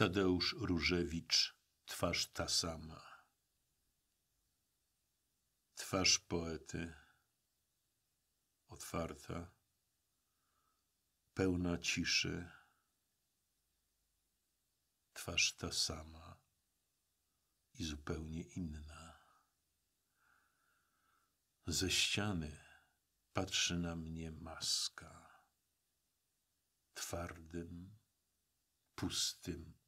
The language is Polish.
Tadeusz Różewicz, twarz ta sama. Twarz poety, otwarta, pełna ciszy. Twarz ta sama i zupełnie inna. Ze ściany patrzy na mnie maska. Twardym, pustym